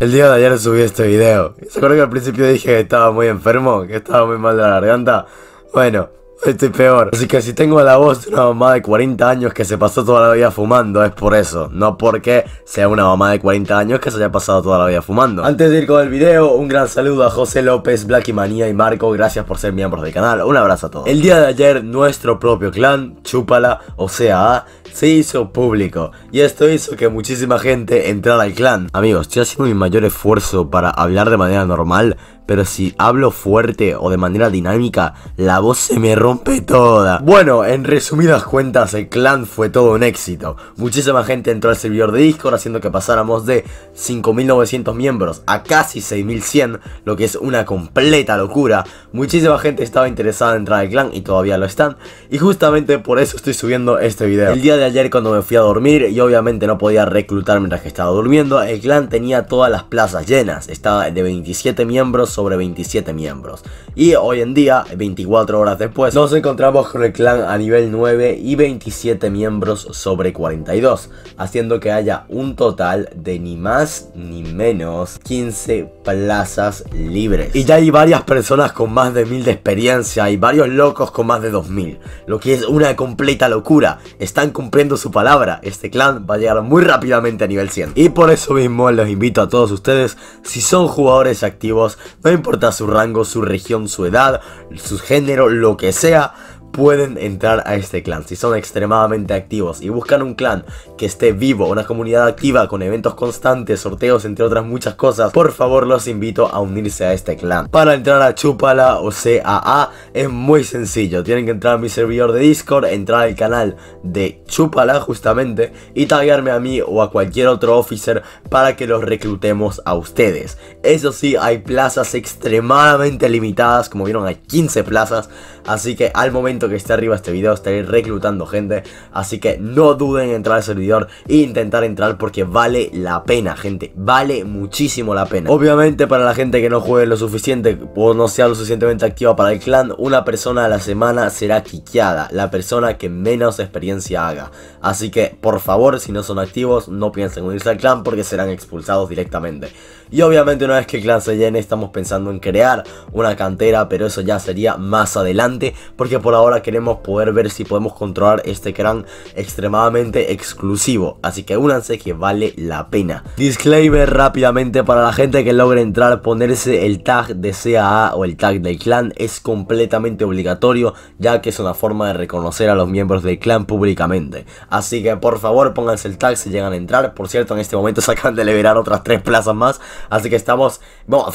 El día de ayer subí este video. ¿Se acuerdan que al principio dije que estaba muy enfermo? Que estaba muy mal de la garganta. Bueno, Estoy peor. Así que si tengo la voz de una mamá de 40 años que se pasó toda la vida fumando, es por eso. No porque sea una mamá de 40 años que se haya pasado toda la vida fumando. Antes de ir con el video, un gran saludo a José López, Blacky Manía y Marco. Gracias por ser miembros del canal. Un abrazo a todos. El día de ayer, nuestro propio clan, Chúpala, o sea, se hizo público. Y esto hizo que muchísima gente entrara al clan. Amigos, estoy haciendo mi mayor esfuerzo para hablar de manera normal, pero si hablo fuerte o de manera dinámica, la voz se me rompe toda. Bueno, en resumidas cuentas, el clan fue todo un éxito. Muchísima gente entró al servidor de Discord, haciendo que pasáramos de 5.900 miembros a casi 6.100, lo que es una completa locura. Muchísima gente estaba interesada en entrar al clan y todavía lo están. Y justamente por eso estoy subiendo este video. El día de ayer cuando me fui a dormir y obviamente no podía reclutar mientras que estaba durmiendo, el clan tenía todas las plazas llenas. Estaba de 27 miembros sobre 27 miembros. Y hoy en día, 24 horas después, nos encontramos con el clan a nivel 9 y 27 miembros sobre 42, haciendo que haya un total de ni más ni menos 15 plazas libres. Y ya hay varias personas con más de 1000 de experiencia y varios locos con más de 2000, lo que es una completa locura. Están cumpliendo su palabra, este clan va a llegar muy rápidamente a nivel 100. Y por eso mismo los invito a todos ustedes, si son jugadores activos, no importa su rango, su región, su edad, su género, lo que sea 这样。pueden entrar a este clan. Si son extremadamente activos y buscan un clan que esté vivo, una comunidad activa con eventos constantes, sorteos, entre otras muchas cosas, por favor los invito a unirse a este clan. Para entrar a Chupala o CAA es muy sencillo. Tienen que entrar a mi servidor de Discord, entrar al canal de Chupala justamente y tagarme a mí o a cualquier otro officer para que los reclutemos a ustedes. Eso sí, hay plazas extremadamente limitadas, como vieron hay 15 plazas, así que al momento que esté arriba este video estaré reclutando gente, así que no duden en entrar al servidor e intentar entrar porque vale la pena, gente, vale muchísimo la pena. Obviamente para la gente que no juegue lo suficiente o no sea lo suficientemente activa para el clan, una persona a la semana será quiqueada, la persona que menos experiencia haga. Así que por favor, si no son activos, no piensen unirse al clan porque serán expulsados directamente. Y obviamente una vez que el clan se llene estamos pensando en crear una cantera, pero eso ya sería más adelante porque por ahora queremos poder ver si podemos controlar este cran extremadamente exclusivo. Así que únanse que vale la pena. Disclaimer rápidamente para la gente que logre entrar, ponerse el tag de CAA o el tag del clan es completamente obligatorio ya que es una forma de reconocer a los miembros del clan públicamente. Así que por favor pónganse el tag si llegan a entrar. Por cierto, en este momento sacan de liberar otras tres plazas más. Así que estamos... Bueno,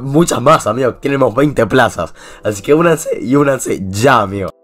muchas más, amigo. Tenemos 20 plazas. Así que únanse y únanse ya, amigo.